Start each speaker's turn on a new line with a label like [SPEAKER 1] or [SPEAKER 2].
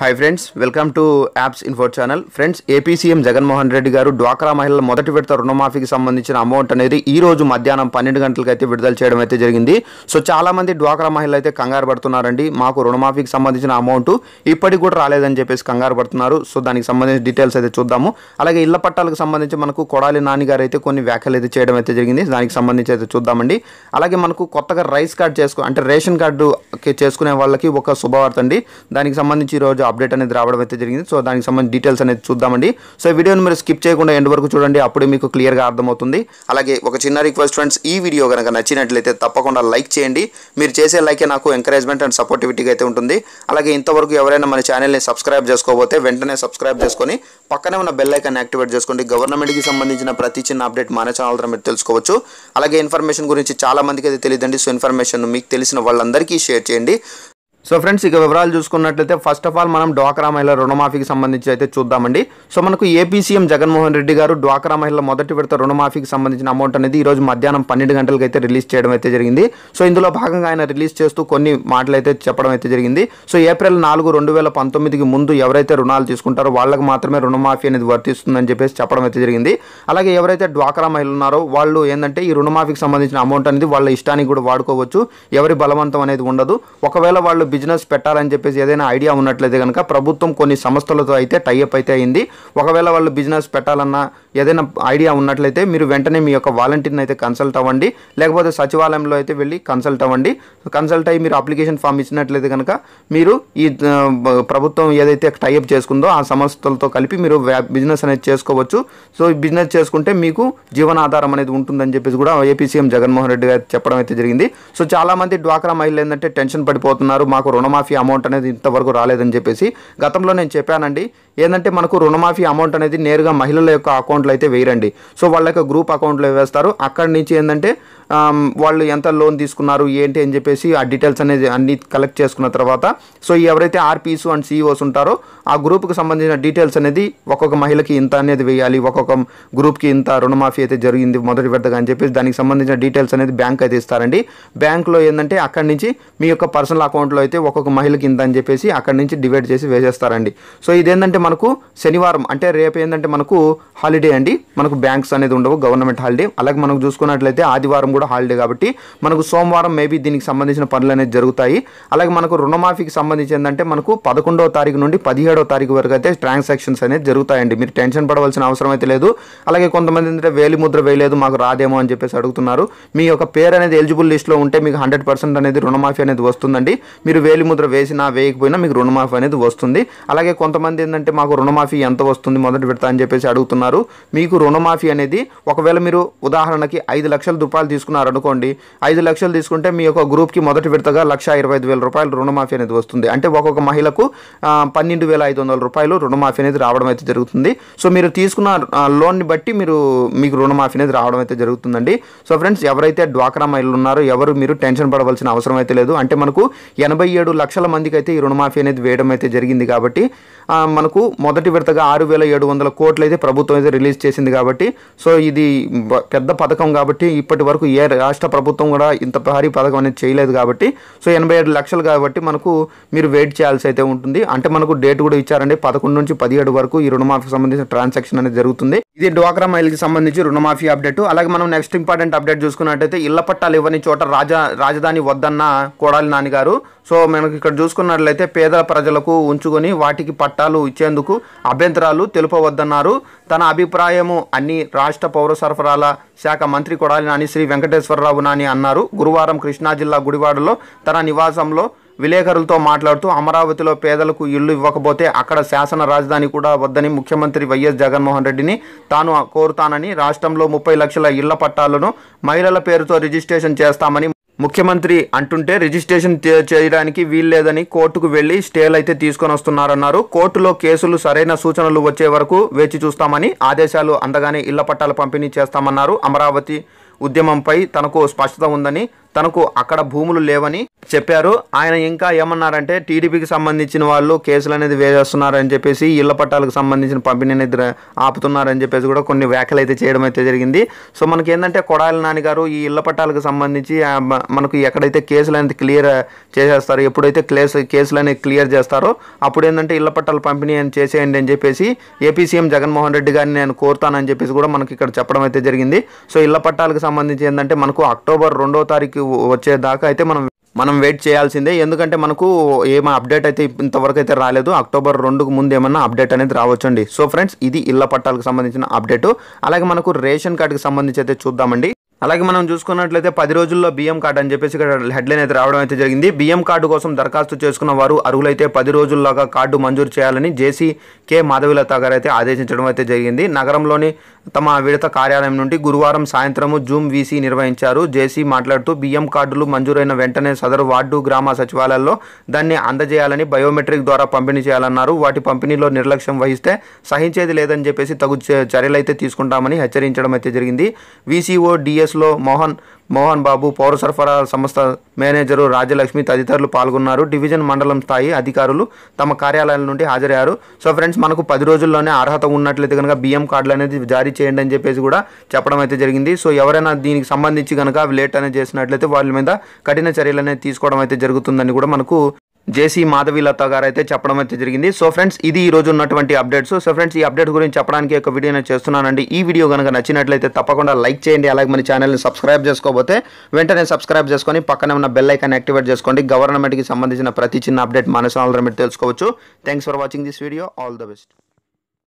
[SPEAKER 1] hi friends welcome to apps info channel friends AP CM Jaganmohan Reddy garu డ్వాక్రా మహిళల మొదటి విడత రుణమాఫీకి సంబంధించిన అమౌంట్ అనేది ఈ రోజు మధ్యాహ్నం పన్నెండు గంటలకు అయితే విడుదల చేయడం అయితే జరిగింది సో చాలామంది డ్వాక్రా మహిళలు అయితే కంగారు పడుతున్నారండి మాకు రుణమాఫీకి సంబంధించిన అమౌంట్ ఇప్పటికి కూడా రాలేదని చెప్పేసి కంగారు పడుతున్నారు సో దానికి సంబంధించిన డీటెయిల్స్ అయితే చూద్దాము అలాగే ఇళ్ల పట్టాలకు సంబంధించి మనకు కొడాలి నాని గారు అయితే కొన్ని వ్యాఖ్యలు అయితే చేయడం అయితే జరిగింది దానికి సంబంధించి అయితే చూద్దామండి అలాగే మనకు కొత్తగా రైస్ కార్డ్ చేసుకో అంటే రేషన్ కార్డు చేసుకునే వాళ్ళకి ఒక శుభవార్త అండి దానికి సంబంధించి ఈరోజు అప్డేట్ అనేది రావడం అయితే జరిగింది సో దానికి సంబంధించి డీటెయిల్స్ అనేది చూద్దామండి సో ఈ వీడియోని మీరు స్కిప్ చేయకుండా ఎండ్ వరకు చూడండి అప్పుడే మీకు క్లియర్గా అర్థమవుతుంది అలాగే ఒక చిన్న రిక్వెస్ట్ ఫ్రెండ్స్ ఈ వీడియో కనుక నచ్చినట్లయితే తప్పకుండా లైక్ చేయండి మీరు చేసే లైకే నాకు ఎంకరేజ్మెంట్ అండ్ సపోర్టివిటీగా అయితే ఉంటుంది అలాగే ఇంతవరకు ఎవరైనా మన ఛానల్ని సబ్స్క్రైబ్ చేసుకోబోతే వెంటనే సబ్స్క్రైబ్ చేసుకొని పక్కనే ఉన్న బెల్ ఐకాన్ యాక్టివేట్ చేసుకోండి గవర్నమెంట్కి సంబంధించిన ప్రతి చిన్న అప్డేట్ మన ఛానల్ ద్వారా మీరు తెలుసుకోవచ్చు అలాగే ఇన్ఫర్మేషన్ గురించి చాలా మందికి అయితే తెలియదండి సో ఇన్ఫర్మేషన్ మీకు తెలిసిన వాళ్ళందరికీ షేర్ చేయండి సో ఫ్రెండ్స్ ఇక వివరాలు చూసుకున్నట్లయితే ఫస్ట్ ఆఫ్ ఆల్ మనం డ్వాక్రా మహిళ రుణమాఫీకి సంబంధించి అయితే చూద్దామండి సో మనకు ఏపీ సీఎం జగన్మోహన్ రెడ్డి గారు డ్వాక్రా మహిళ మొదటి విడత రుణమాఫీకి సంబంధించిన అమౌంట్ అనేది ఈరోజు మధ్యాహ్నం పన్నెండు గంటలకు అయితే రిలీజ్ చేయడం అయితే జరిగింది సో ఇందులో భాగంగా ఆయన రిలీజ్ చేస్తూ కొన్ని మాటలు అయితే చెప్పడం అయితే జరిగింది సో ఏప్రిల్ నాలుగు రెండు వేల పంతొమ్మిదికి ముందు ఎవరైతే రుణాలు తీసుకుంటారో వాళ్ళకి మాత్రమే రుణమాఫీ అనేది వర్తిస్తుందని చెప్పేసి చెప్పడం అయితే జరిగింది అలాగే ఎవరైతే డ్వాక్రా మహిళ ఉన్నారో వాళ్ళు ఏంటంటే ఈ రుణమాఫీకి సంబంధించిన అమౌంట్ అనేది వాళ్ళ ఇష్టానికి కూడా వాడుకోవచ్చు ఎవరి బలవంతం అనేది ఉండదు ఒకవేళ వాళ్ళు బిజినెస్ పెట్టాలని చెప్పేసి ఏదైనా ఐడియా ఉన్నట్లయితే కనుక ప్రభుత్వం కొన్ని సంస్థలతో అయితే టైఅప్ అయితే అయింది ఒకవేళ వాళ్ళు బిజినెస్ పెట్టాలన్నా ఏదైనా ఐడియా ఉన్నట్లయితే మీరు వెంటనే మీ యొక్క వాలంటీర్ని అయితే కన్సల్ట్ అవ్వండి లేకపోతే సచివాలయంలో అయితే వెళ్ళి కన్సల్ట్ అవ్వండి కన్సల్ట్ అయ్యి మీరు అప్లికేషన్ ఫామ్ ఇచ్చినట్లయితే కనుక మీరు ఈ ప్రభుత్వం ఏదైతే టైఅప్ చేసుకుందో ఆ సంస్థలతో కలిపి మీరు బిజినెస్ అనేది చేసుకోవచ్చు సో ఈ బిజినెస్ చేసుకుంటే మీకు జీవనాధారం అనేది ఉంటుందని చెప్పేసి కూడా ఏపీ సీఎం జగన్మోహన్ రెడ్డి గారు చెప్పడం అయితే జరిగింది సో చాలామంది డ్వాక్రా మహిళలు ఏంటంటే టెన్షన్ పడిపోతున్నారు మాకు మనకు రుణమాఫీ అమౌంట్ అనేది ఇంతవరకు రాలేదని చెప్పేసి గతంలో నేను చెప్పానండి ఏంటంటే మనకు రుణమాఫీ అమౌంట్ అనేది నేరుగా మహిళల యొక్క అకౌంట్లో అయితే వేయరండి సో వాళ్ళ యొక్క గ్రూప్ అకౌంట్లో వేస్తారు అక్కడి నుంచి ఏంటంటే వాళ్ళు ఎంత లోన్ తీసుకున్నారు ఏంటి అని చెప్పేసి ఆ డీటెయిల్స్ అనేది అన్ని కలెక్ట్ చేసుకున్న తర్వాత సో ఎవరైతే ఆర్పీస్ అండ్ సిఇఓస్ e ఉంటారో ఆ గ్రూప్కి సంబంధించిన డీటెయిల్స్ అనేది ఒక్కొక్క మహిళకి ఇంత అనేది వేయాలి ఒక్కొక్క గ్రూప్కి ఇంత రుణమాఫీ అయితే జరిగింది మొదటి విడతగా అని చెప్పేసి దానికి సంబంధించిన డీటెయిల్స్ అనేది బ్యాంక్ అయితే ఇస్తారండి బ్యాంక్లో ఏంటంటే అక్కడి నుంచి మీ యొక్క పర్సనల్ అకౌంట్లో అయితే ఒక్కొక్క మహిళకి ఇంత అని చెప్పేసి అక్కడి నుంచి డివైడ్ చేసి వేసేస్తారండి సో ఇదేంటంటే మనకు శనివారం అంటే రేపు ఏంటంటే మనకు హాలిడే అండి మనకు బ్యాంక్స్ అనేది ఉండవు గవర్నమెంట్ హాలిడే అలాగే మనకు చూసుకున్నట్లయితే ఆదివారం కూడా హాలిడే కాబట్టి మనకు సోమవారం మేబీ దీనికి సంబంధించిన పనులు అనేది జరుగుతాయి అలాగే మనకు రుణమాఫీకి సంబంధించి ఏంటంటే మనకు పదకొండవ తారీఖు నుండి పదిహేడవ తారీఖు వరకు అయితే ట్రాన్సాక్షన్స్ అనేది జరుగుతాయండి మీరు టెన్షన్ పడవలసిన అవసరం అయితే లేదు అలాగే కొంతమంది ఏంటంటే వేలి ముద్ర వేయలేదు మాకు రాదేమో అని చెప్పేసి అడుగుతున్నారు మీ యొక్క పేరు అనేది ఎలిజిబుల్ లిస్ట్లో ఉంటే మీకు హండ్రెడ్ పర్సెంట్ అనేది రుణమాఫీ అనేది వస్తుందండి మీరు వేలి ముద్ర వేసినా వేయకపోయినా మీకు రుణమాఫీ అనేది వస్తుంది అలాగే కొంతమంది ఏంటంటే మాకు రుణమాఫీ ఎంత వస్తుంది మొదటి విడత అని చెప్పేసి అడుగుతున్నారు మీకు రుణమాఫీ అనేది ఒకవేళ మీరు ఉదాహరణకి ఐదు లక్షల రూపాయలు తీసుకు అనుకోండి ఐదు లక్షలు తీసుకుంటే మీ యొక్క గ్రూప్కి మొదటి విడతగా లక్ష ఇరవై ఐదు వేల రూపాయలు రుణమాఫీ అనేది వస్తుంది అంటే ఒక్కొక్క మహిళకు పన్నెండు వేల ఐదు వందల రూపాయలు రుణమాఫీ అనేది రావడం అయితే జరుగుతుంది సో మీరు తీసుకున్న లోన్ని బట్టి మీరు మీకు రుణమాఫీ అనేది రావడం అయితే జరుగుతుందండి సో ఫ్రెండ్స్ ఎవరైతే డ్వాక్రా మహిళలు ఉన్నారో ఎవరు మీరు టెన్షన్ పడవలసిన అవసరం అయితే లేదు అంటే మనకు ఎనభై ఏడు లక్షల మందికి అయితే ఈ రుణమాఫీ అనేది వేయడం అయితే జరిగింది కాబట్టి మనకు మొదటి విడతగా ఆరు వేల ఏడు వందల కోట్లు అయితే ప్రభుత్వం అయితే రిలీజ్ చేసింది కాబట్టి సో ఇది పెద్ద పథకం కాబట్టి ఇప్పటి వరకు ఏ రాష్ట్ర ప్రభుత్వం కూడా ఇంత భారీ పథకం అనేది చేయలేదు కాబట్టి సో ఎనభై ఏడు లక్షలు కాబట్టి మనకు మీరు వెయిట్ చేయాల్సి అయితే ఉంటుంది అంటే మనకు డేట్ కూడా ఇచ్చారండి పదకొండు నుంచి పదిహేడు వరకు ఈ రుణమాఫీకి సంబంధించిన ట్రాన్సాక్షన్ అనేది జరుగుతుంది ఇది డ్వాక్రా మైల్కి సంబంధించి రుణమాఫీ అప్డేట్ అలాగే మనం నెక్స్ట్ ఇంపార్టెంట్ అప్డేట్ చూసుకున్నట్టయితే ఇళ్ల పట్టాలు ఇవ్వని చోట రాజా రాజధాని వద్దన్న కోడాలి నాన్నగారు సో మనకి ఇక్కడ చూసుకున్నట్లయితే పేద ప్రజలకు ఉంచుకొని వాటికి పట్టాలు ఇచ్చేందుకు అభ్యంతరాలు తెలుపవద్దన్నారు తన అభిప్రాయము అన్ని రాష్ట్ర పౌర సరఫరాల శాఖ మంత్రి కొడాలి నాని శ్రీ వెంకట వెంకటేశ్వరరావు నాని అన్నారు గురువారం కృష్ణా జిల్లా గుడివాడలో తన నివాసంలో విలేకరులతో మాట్లాడుతూ అమరావతిలో పేదలకు ఇల్లు ఇవ్వకపోతే అక్కడ శాసన రాజధాని కూడా వద్దని ముఖ్యమంత్రి వైఎస్ జగన్మోహన్ రెడ్డిని తాను కోరుతానని రాష్ట్రంలో ముప్పై లక్షల ఇళ్ల పట్టాలను మహిళల పేరుతో రిజిస్ట్రేషన్ చేస్తామని ముఖ్యమంత్రి అంటుంటే రిజిస్ట్రేషన్ చేయడానికి వీల్లేదని కోర్టుకు వెళ్లి స్టేలు అయితే తీసుకొని వస్తున్నారన్నారు కోర్టులో కేసులు సరైన సూచనలు వచ్చే వరకు వేచి చూస్తామని ఆదేశాలు అందగానే ఇళ్ల పట్టాలు పంపిణీ చేస్తామన్నారు అమరావతి ఉద్యమంపై తనకు స్పష్టత ఉందని తనకు అక్కడ భూములు లేవని చెప్పారు ఆయన ఇంకా ఏమన్నారంటే టీడీపీకి సంబంధించిన వాళ్ళు కేసులు అనేది వేసేస్తున్నారని చెప్పేసి ఇళ్ల పట్టాలకు సంబంధించిన పంపిణీ అనేది ఆపుతున్నారని చెప్పేసి కూడా కొన్ని వ్యాఖ్యలు అయితే చేయడం అయితే జరిగింది సో మనకి ఏంటంటే కొడాలి నాన్నగారు ఈ ఇళ్ల పట్టాలకు సంబంధించి మనకు ఎక్కడైతే కేసులు అనేది క్లియర్ చేసేస్తారు ఎప్పుడైతే క్లేస్ కేసులు అనేది క్లియర్ చేస్తారో అప్పుడు ఏంటంటే ఇళ్ల పట్టాలు పంపిణీ అని చేసేయండి అని చెప్పేసి ఏపీ సీఎం జగన్మోహన్ రెడ్డి గారిని నేను కోరుతానని చెప్పేసి కూడా మనకి ఇక్కడ చెప్పడం అయితే జరిగింది సో ఇళ్ల పట్టాలకు సంబంధించి ఏంటంటే మనకు అక్టోబర్ రెండో తారీఖు వచ్చేదాకా అయితే మనం మనం వెయిట్ చేయాల్సిందే ఎందుకంటే మనకు ఏమో అప్డేట్ అయితే ఇంతవరకు అయితే రాలేదు అక్టోబర్ రెండుకు ముందు ఏమన్నా అప్డేట్ అనేది రావచ్చండి సో ఫ్రెండ్స్ ఇది ఇళ్ల పట్టాలకు సంబంధించిన అప్డేట్ అలాగే మనకు రేషన్ కార్డుకి సంబంధించి అయితే చూద్దామండి అలాగే మనం చూసుకున్నట్లయితే పది రోజుల్లో బియ్యం కార్డు అని చెప్పేసి ఇక్కడ హెడ్లైన్ అయితే రావడం అయితే జరిగింది బియ్యం కార్డు కోసం దరఖాస్తు చేసుకున్న వారు అర్హులైతే పది రోజుల్లోగా కార్డు మంజూరు చేయాలని జేసీ కె మాధవిలత గారు అయితే ఆదేశించడం అయితే జరిగింది నగరంలోని తమ విడత కార్యాలయం నుండి గురువారం సాయంత్రము జూమ్ వీసీ నిర్వహించారు జేసీ మాట్లాడుతూ బియ్యం కార్డులు మంజూరైన వెంటనే సదరు వార్డు గ్రామ సచివాలయాల్లో దాన్ని అందజేయాలని బయోమెట్రిక్ ద్వారా పంపిణీ చేయాలన్నారు వాటి పంపిణీలో నిర్లక్ష్యం వహిస్తే సహించేది లేదని చెప్పేసి తగు చర్యలు అయితే తీసుకుంటామని హెచ్చరించడం అయితే జరిగింది వీసీఓ డిఎస్ కేసులో మోహన్ మోహన్ బాబు పౌర సరఫరాల సంస్థ మేనేజరు రాజలక్ష్మి తదితరులు పాల్గొన్నారు డివిజన్ మండలం స్థాయి అధికారులు తమ కార్యాలయాల నుండి హాజరయ్యారు సో ఫ్రెండ్స్ మనకు పది రోజుల్లోనే అర్హత ఉన్నట్లయితే కనుక బియ్యం కార్డులు అనేది జారీ చేయండి అని చెప్పేసి కూడా చెప్పడం అయితే జరిగింది సో ఎవరైనా దీనికి సంబంధించి కనుక లేట్ అనేది చేసినట్లయితే వాళ్ళ మీద కఠిన చర్యలు అనేది తీసుకోవడం అయితే జరుగుతుందని కూడా మనకు జేసీ మాధవీలత గారు అయితే చెప్పడం అయితే జరిగింది సో ఫ్రెండ్స్ ఇది ఈ రోజు ఉన్నటువంటి అప్డేట్స్ సో ఫ్రెండ్స్ ఈ అప్డేట్ గురించి చెప్పడానికి ఒక వీడియో చేస్తున్నానండి ఈ వీడియో కనుక నచ్చినట్లయితే తప్పకుండా లైక్ చేయండి అలాగే మన ఛానల్ని సబ్స్క్రైబ్ చేసుకోకపోతే వెంటనే సబ్స్క్రైబ్ చేసుకొని పక్కనే ఉన్న బెల్ ఐకాన్ యాక్టివేట్ చేసుకోండి గవర్నమెంట్కి సంబంధించిన ప్రతి చిన్న అప్డేట్ మనసు ఛానల్ మీరు తెలుసుకోవచ్చు thanks for watching this video all the best